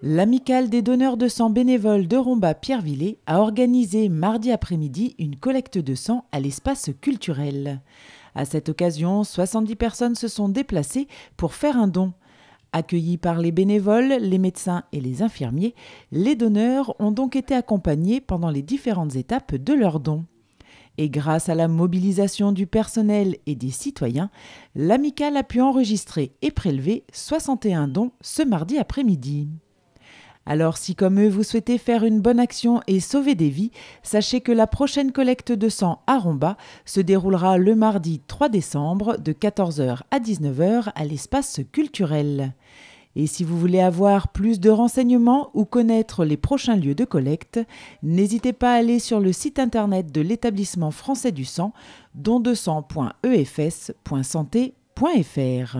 L'amicale des donneurs de sang bénévoles de Romba Pierrevillé a organisé mardi après-midi une collecte de sang à l'espace culturel. À cette occasion, 70 personnes se sont déplacées pour faire un don. Accueillis par les bénévoles, les médecins et les infirmiers, les donneurs ont donc été accompagnés pendant les différentes étapes de leur don. Et grâce à la mobilisation du personnel et des citoyens, l'amicale a pu enregistrer et prélever 61 dons ce mardi après-midi. Alors si comme eux vous souhaitez faire une bonne action et sauver des vies, sachez que la prochaine collecte de sang à Romba se déroulera le mardi 3 décembre de 14h à 19h à l'espace culturel. Et si vous voulez avoir plus de renseignements ou connaître les prochains lieux de collecte, n'hésitez pas à aller sur le site internet de l'établissement français du sang don200.efs.santé.fr.